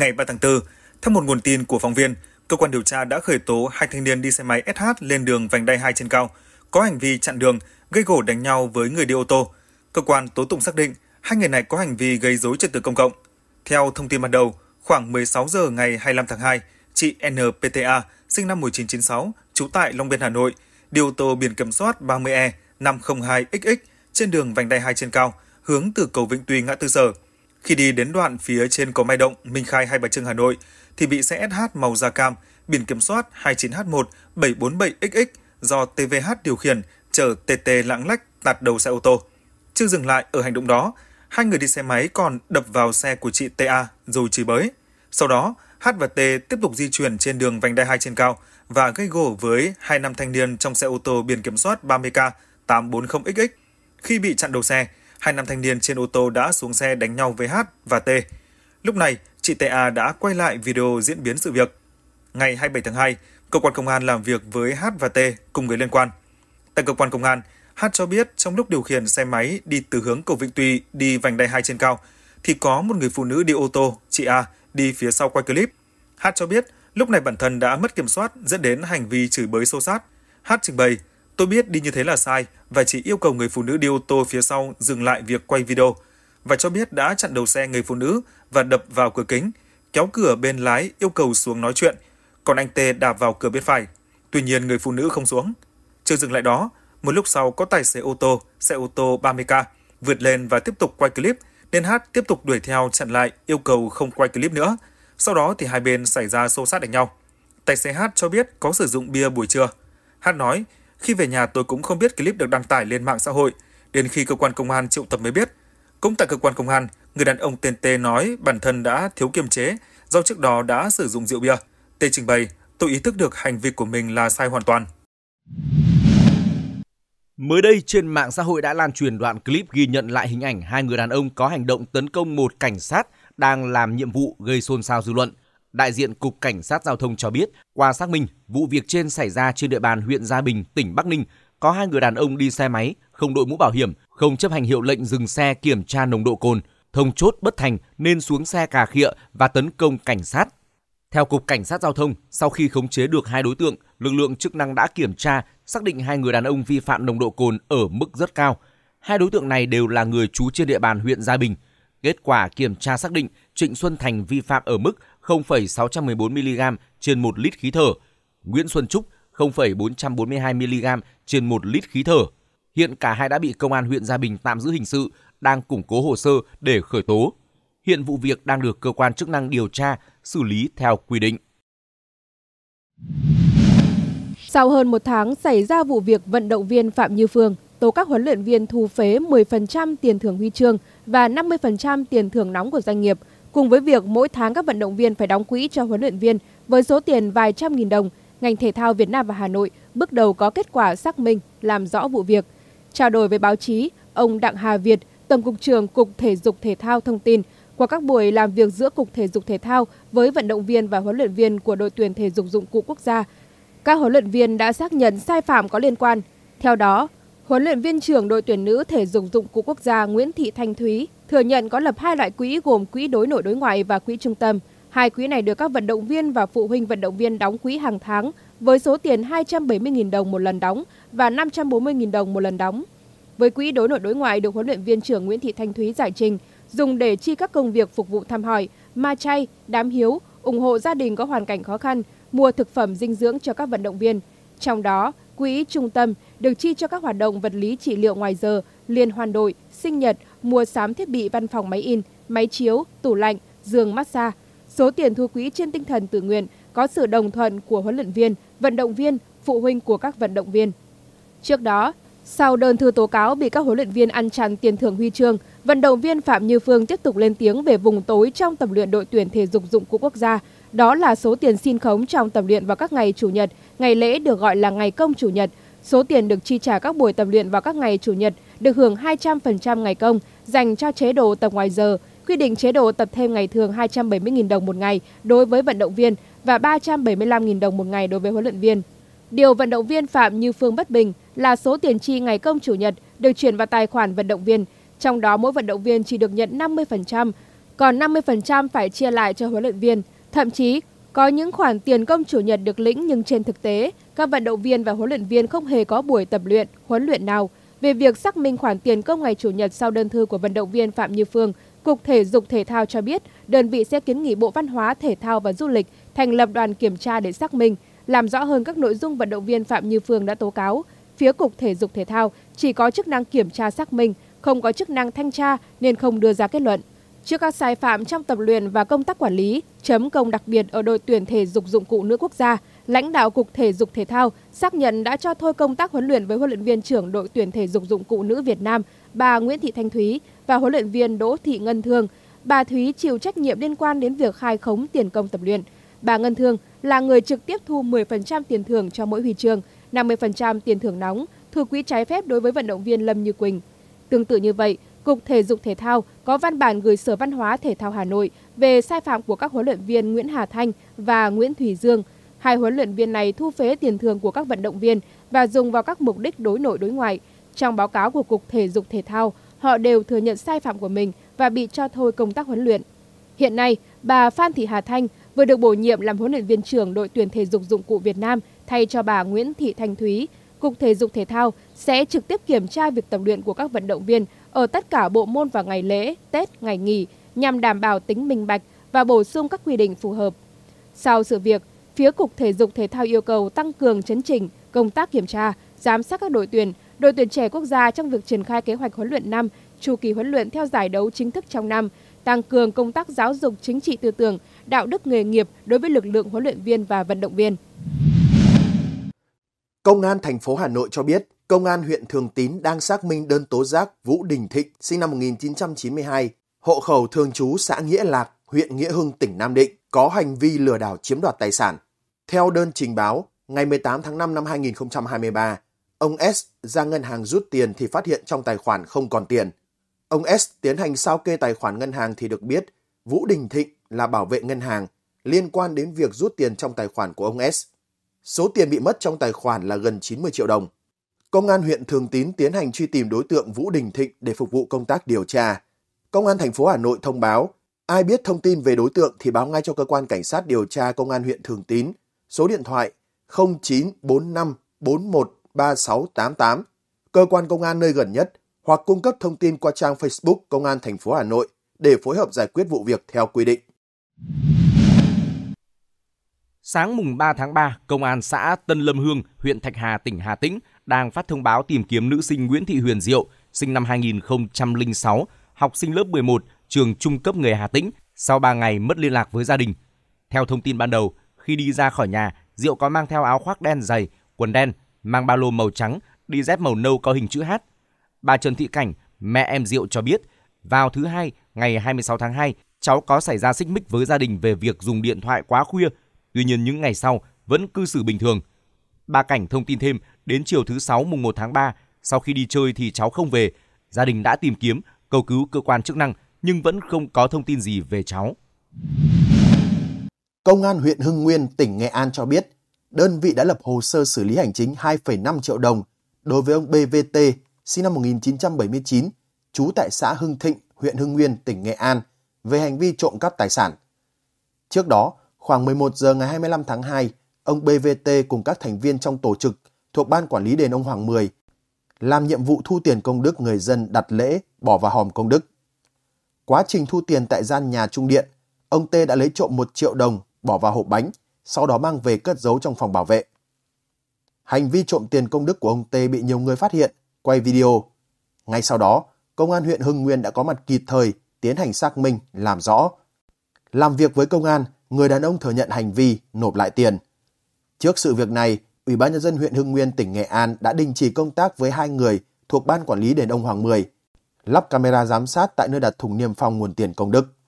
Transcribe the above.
Ngày 3 tháng 4, theo một nguồn tin của phóng viên, cơ quan điều tra đã khởi tố hai thanh niên đi xe máy SH lên đường vành đai 2 trên cao, có hành vi chặn đường, gây gổ đánh nhau với người đi ô tô. Cơ quan tố tụng xác định hai người này có hành vi gây rối trật tự công cộng. Theo thông tin ban đầu, khoảng 16 giờ ngày 25 tháng 2, chị NPTA, sinh năm 1996, trú tại Long Biên, Hà Nội, đi ô tô biển kiểm soát 30E 502XX trên đường vành đai 2 trên cao, hướng từ cầu Vĩnh Tuy ngã tư Sở khi đi đến đoạn phía trên cầu Mai Động, Minh Khai Hai Bà Trưng Hà Nội thì bị xe SH màu da cam, biển kiểm soát 29 h 1747 xx do TVH điều khiển chở TT lãng lách tạt đầu xe ô tô. Chưa dừng lại ở hành động đó, hai người đi xe máy còn đập vào xe của chị TA rồi chửi bới. Sau đó, H và T tiếp tục di chuyển trên đường vành đai 2 trên cao và gây gỗ với hai nam thanh niên trong xe ô tô biển kiểm soát 30K 840XX. Khi bị chặn đầu xe, hai nam thanh niên trên ô tô đã xuống xe đánh nhau với H và T. Lúc này, chị TA đã quay lại video diễn biến sự việc. Ngày 27 tháng 2, cơ quan công an làm việc với H và T cùng người liên quan. Tại cơ quan công an, H cho biết trong lúc điều khiển xe máy đi từ hướng cầu Vĩnh Tuy đi vành đai 2 trên cao, thì có một người phụ nữ đi ô tô, chị A, đi phía sau quay clip. H cho biết lúc này bản thân đã mất kiểm soát dẫn đến hành vi chửi bới xô sát. H trình bày Tôi biết đi như thế là sai và chỉ yêu cầu người phụ nữ đi ô tô phía sau dừng lại việc quay video và cho biết đã chặn đầu xe người phụ nữ và đập vào cửa kính, kéo cửa bên lái yêu cầu xuống nói chuyện, còn anh Tê đạp vào cửa bên phải. Tuy nhiên người phụ nữ không xuống. Chưa dừng lại đó, một lúc sau có tài xế ô tô, xe ô tô 30K vượt lên và tiếp tục quay clip nên Hát tiếp tục đuổi theo chặn lại yêu cầu không quay clip nữa. Sau đó thì hai bên xảy ra xô xát đánh nhau. Tài xế Hát cho biết có sử dụng bia buổi trưa. Hát nói khi về nhà tôi cũng không biết clip được đăng tải lên mạng xã hội, đến khi cơ quan công an triệu tập mới biết. Cũng tại cơ quan công an, người đàn ông tên T nói bản thân đã thiếu kiềm chế do trước đó đã sử dụng rượu bia. T trình bày, tôi ý thức được hành vi của mình là sai hoàn toàn. Mới đây trên mạng xã hội đã lan truyền đoạn clip ghi nhận lại hình ảnh hai người đàn ông có hành động tấn công một cảnh sát đang làm nhiệm vụ gây xôn xao dư luận. Đại diện Cục Cảnh sát Giao thông cho biết, qua xác minh, vụ việc trên xảy ra trên địa bàn huyện Gia Bình, tỉnh Bắc Ninh. Có hai người đàn ông đi xe máy, không đội mũ bảo hiểm, không chấp hành hiệu lệnh dừng xe kiểm tra nồng độ cồn, thông chốt bất thành nên xuống xe cà khịa và tấn công cảnh sát. Theo Cục Cảnh sát Giao thông, sau khi khống chế được hai đối tượng, lực lượng chức năng đã kiểm tra, xác định hai người đàn ông vi phạm nồng độ cồn ở mức rất cao. Hai đối tượng này đều là người trú trên địa bàn huyện Gia Bình. Kết quả kiểm tra xác định Trịnh Xuân Thành vi phạm ở mức 0,614 mg trên 1 lít khí thở, Nguyễn Xuân Trúc 0,442 mg trên 1 lít khí thở. Hiện cả hai đã bị công an huyện Gia Bình tạm giữ hình sự, đang củng cố hồ sơ để khởi tố. Hiện vụ việc đang được cơ quan chức năng điều tra, xử lý theo quy định. Sau hơn một tháng xảy ra vụ việc vận động viên Phạm Như Phương tố các huấn luyện viên thu phế 10% tiền thưởng huy chương và 50% tiền thưởng nóng của doanh nghiệp Cùng với việc mỗi tháng các vận động viên phải đóng quỹ cho huấn luyện viên với số tiền vài trăm nghìn đồng, ngành thể thao Việt Nam và Hà Nội bước đầu có kết quả xác minh, làm rõ vụ việc. Trao đổi với báo chí, ông Đặng Hà Việt, Tổng cục trưởng Cục Thể dục Thể thao thông tin, qua các buổi làm việc giữa Cục Thể dục Thể thao với vận động viên và huấn luyện viên của đội tuyển thể dục dụng cụ quốc gia, các huấn luyện viên đã xác nhận sai phạm có liên quan. Theo đó, huấn luyện viên trưởng đội tuyển nữ thể dục dụng cụ quốc gia Nguyễn Thị Thanh Thúy thừa nhận có lập hai loại quỹ gồm quỹ đối nội đối ngoại và quỹ trung tâm. Hai quỹ này được các vận động viên và phụ huynh vận động viên đóng quỹ hàng tháng với số tiền 270.000 đồng một lần đóng và 540.000 đồng một lần đóng. Với quỹ đối nội đối ngoại được huấn luyện viên trưởng Nguyễn Thị Thanh Thúy giải trình, dùng để chi các công việc phục vụ thăm hỏi, ma chay, đám hiếu, ủng hộ gia đình có hoàn cảnh khó khăn, mua thực phẩm dinh dưỡng cho các vận động viên. Trong đó, quỹ trung tâm được chi cho các hoạt động vật lý trị liệu ngoài giờ, liên hoàn đội, sinh nhật, mua sắm thiết bị văn phòng máy in, máy chiếu, tủ lạnh, giường massage. Số tiền thu quỹ trên tinh thần tự nguyện có sự đồng thuận của huấn luyện viên, vận động viên, phụ huynh của các vận động viên. Trước đó, sau đơn thư tố cáo bị các huấn luyện viên ăn chặn tiền thưởng huy chương, vận động viên Phạm Như Phương tiếp tục lên tiếng về vùng tối trong tập luyện đội tuyển thể dục dụng cụ quốc gia. Đó là số tiền xin khống trong tập luyện vào các ngày chủ nhật, ngày lễ được gọi là ngày công chủ nhật. Số tiền được chi trả các buổi tập luyện vào các ngày chủ nhật được hưởng 200% ngày công, dành cho chế độ tập ngoài giờ, quy định chế độ tập thêm ngày thường 270.000 đồng một ngày đối với vận động viên và 375.000 đồng một ngày đối với huấn luyện viên. Điều vận động viên Phạm Như Phương bất bình là số tiền chi ngày công chủ nhật được chuyển vào tài khoản vận động viên, trong đó mỗi vận động viên chỉ được nhận 50%, còn 50% phải chia lại cho huấn luyện viên. Thậm chí, có những khoản tiền công chủ nhật được lĩnh nhưng trên thực tế, các vận động viên và huấn luyện viên không hề có buổi tập luyện, huấn luyện nào – về việc xác minh khoản tiền công ngày Chủ nhật sau đơn thư của vận động viên Phạm Như Phương, Cục Thể dục Thể thao cho biết đơn vị sẽ kiến nghị Bộ Văn hóa, Thể thao và Du lịch thành lập đoàn kiểm tra để xác minh, làm rõ hơn các nội dung vận động viên Phạm Như Phương đã tố cáo. Phía Cục Thể dục Thể thao chỉ có chức năng kiểm tra xác minh, không có chức năng thanh tra nên không đưa ra kết luận. Trước các sai phạm trong tập luyện và công tác quản lý, chấm công đặc biệt ở đội tuyển thể dục dụng cụ nữ quốc gia – lãnh đạo Cục Thể dục Thể thao xác nhận đã cho thôi công tác huấn luyện với huấn luyện viên trưởng đội tuyển thể dục dụng cụ nữ Việt Nam, bà Nguyễn Thị Thanh Thúy và huấn luyện viên Đỗ Thị Ngân Thương. Bà Thúy chịu trách nhiệm liên quan đến việc khai khống tiền công tập luyện. Bà Ngân Thương là người trực tiếp thu 10% tiền thưởng cho mỗi huy chương, 50% tiền thưởng nóng, thư quỹ trái phép đối với vận động viên Lâm Như Quỳnh. Tương tự như vậy, Cục Thể dục Thể thao có văn bản gửi Sở Văn hóa Thể thao Hà Nội về sai phạm của các huấn luyện viên Nguyễn Hà Thanh và Nguyễn Thủy Dương – Hai huấn luyện viên này thu phế tiền thường của các vận động viên và dùng vào các mục đích đối nội đối ngoại. Trong báo cáo của Cục Thể dục Thể thao, họ đều thừa nhận sai phạm của mình và bị cho thôi công tác huấn luyện. Hiện nay, bà Phan Thị Hà Thanh vừa được bổ nhiệm làm huấn luyện viên trưởng đội tuyển thể dục dụng cụ Việt Nam thay cho bà Nguyễn Thị Thanh Thúy. Cục Thể dục Thể thao sẽ trực tiếp kiểm tra việc tập luyện của các vận động viên ở tất cả bộ môn vào ngày lễ, Tết, ngày nghỉ nhằm đảm bảo tính minh bạch và bổ sung các quy định phù hợp. Sau sự việc, phía Cục Thể dục Thể thao yêu cầu tăng cường chấn chỉnh công tác kiểm tra, giám sát các đội tuyển, đội tuyển trẻ quốc gia trong việc triển khai kế hoạch huấn luyện năm, chu kỳ huấn luyện theo giải đấu chính thức trong năm, tăng cường công tác giáo dục chính trị tư tưởng, đạo đức nghề nghiệp đối với lực lượng huấn luyện viên và vận động viên. Công an thành phố Hà Nội cho biết, Công an huyện Thường Tín đang xác minh đơn tố giác Vũ Đình Thịnh, sinh năm 1992, hộ khẩu thường trú xã Nghĩa Lạc, huyện Nghĩa Hưng, tỉnh Nam Định có hành vi lừa đảo chiếm đoạt tài sản. Theo đơn trình báo, ngày 18 tháng 5 năm 2023, ông S ra ngân hàng rút tiền thì phát hiện trong tài khoản không còn tiền. Ông S tiến hành sao kê tài khoản ngân hàng thì được biết Vũ Đình Thịnh là bảo vệ ngân hàng liên quan đến việc rút tiền trong tài khoản của ông S. Số tiền bị mất trong tài khoản là gần 90 triệu đồng. Công an huyện Thường Tín tiến hành truy tìm đối tượng Vũ Đình Thịnh để phục vụ công tác điều tra. Công an thành phố Hà Nội thông báo Ai biết thông tin về đối tượng thì báo ngay cho cơ quan cảnh sát điều tra công an huyện Thường Tín, số điện thoại 0945 413688, cơ quan công an nơi gần nhất hoặc cung cấp thông tin qua trang Facebook Công an thành phố Hà Nội để phối hợp giải quyết vụ việc theo quy định. Sáng mùng 3 tháng 3, Công an xã Tân Lâm Hương, huyện Thạch Hà, tỉnh Hà Tĩnh đang phát thông báo tìm kiếm nữ sinh Nguyễn Thị Huyền Diệu, sinh năm 2006, học sinh lớp 11, trường trung cấp nghề Hà Tĩnh, sau 3 ngày mất liên lạc với gia đình. Theo thông tin ban đầu, khi đi ra khỏi nhà, Diệu có mang theo áo khoác đen dày, quần đen, mang ba lô màu trắng, đi dép màu nâu có hình chữ H. Bà Trần Thị Cảnh, mẹ em Diệu cho biết, vào thứ hai, ngày 26 tháng 2, cháu có xảy ra xích mích với gia đình về việc dùng điện thoại quá khuya, tuy nhiên những ngày sau vẫn cư xử bình thường. Bà Cảnh thông tin thêm, đến chiều thứ sáu mùng 1 tháng 3, sau khi đi chơi thì cháu không về, gia đình đã tìm kiếm, cầu cứu cơ quan chức năng nhưng vẫn không có thông tin gì về cháu. Công an huyện Hưng Nguyên, tỉnh Nghệ An cho biết, đơn vị đã lập hồ sơ xử lý hành chính 2,5 triệu đồng đối với ông BVT, sinh năm 1979, trú tại xã Hưng Thịnh, huyện Hưng Nguyên, tỉnh Nghệ An, về hành vi trộm cắp tài sản. Trước đó, khoảng 11 giờ ngày 25 tháng 2, ông BVT cùng các thành viên trong tổ trực thuộc Ban Quản lý Đền Ông Hoàng Mười làm nhiệm vụ thu tiền công đức người dân đặt lễ bỏ vào hòm công đức. Quá trình thu tiền tại gian nhà trung điện, ông Tê đã lấy trộm 1 triệu đồng bỏ vào hộp bánh, sau đó mang về cất giấu trong phòng bảo vệ. Hành vi trộm tiền công đức của ông Tê bị nhiều người phát hiện, quay video. Ngay sau đó, công an huyện Hưng Nguyên đã có mặt kịp thời tiến hành xác minh, làm rõ. Làm việc với công an, người đàn ông thừa nhận hành vi, nộp lại tiền. Trước sự việc này, Ủy ban nhân dân huyện Hưng Nguyên tỉnh Nghệ An đã đình chỉ công tác với hai người thuộc ban quản lý đền ông Hoàng Mười lắp camera giám sát tại nơi đặt thùng niêm phong nguồn tiền công đức.